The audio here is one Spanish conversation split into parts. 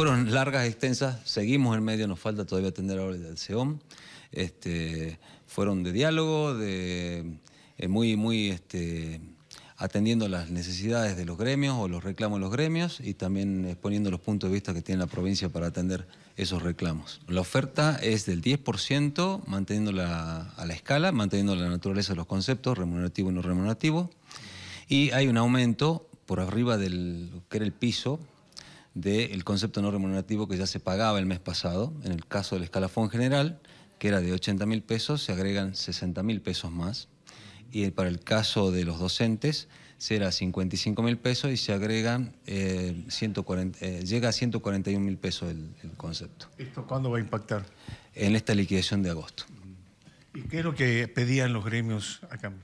fueron largas, extensas, seguimos en medio, nos falta todavía atender ahora el SEOM. Este, fueron de diálogo, de, eh, muy, muy este, atendiendo las necesidades de los gremios o los reclamos de los gremios y también exponiendo los puntos de vista que tiene la provincia para atender esos reclamos. La oferta es del 10%, manteniendo la, a la escala, manteniendo la naturaleza de los conceptos, remunerativo y no remunerativo. Y hay un aumento por arriba del que era el piso, del concepto no remunerativo que ya se pagaba el mes pasado, en el caso del escalafón general, que era de 80 mil pesos, se agregan 60 mil pesos más, y para el caso de los docentes será 55 mil pesos y se agregan 140, eh, eh, llega a 141 mil pesos el, concepto. ¿Esto cuándo va a impactar? En esta liquidación de agosto. ¿Y qué es lo que pedían los gremios a cambio?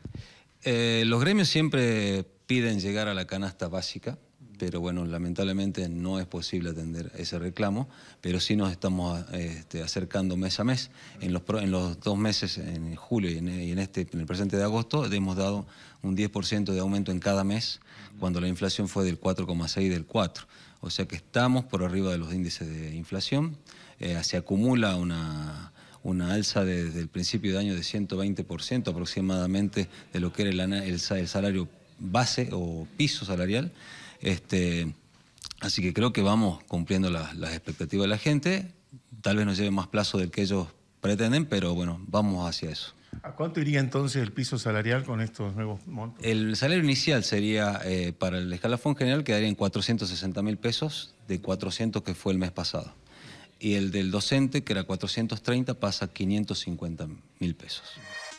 Eh, los gremios siempre piden llegar a la canasta básica, pero bueno, lamentablemente no es posible atender ese reclamo, pero sí nos estamos este, acercando mes a mes. En los, en los dos meses, en julio y en, este, en el presente de agosto, hemos dado un 10% de aumento en cada mes, cuando la inflación fue del 4,6 del 4. O sea que estamos por arriba de los índices de inflación. Eh, se acumula una, una alza desde el principio de año de 120% aproximadamente de lo que era el, el salario base o piso salarial. Este, así que creo que vamos cumpliendo las expectativas de la gente. Tal vez nos lleve más plazo del que ellos pretenden, pero bueno, vamos hacia eso. ¿A cuánto iría entonces el piso salarial con estos nuevos montos? El salario inicial sería, eh, para el escalafón general, quedaría en 460 mil pesos, de 400 que fue el mes pasado. Y el del docente, que era 430, pasa a 550 mil pesos.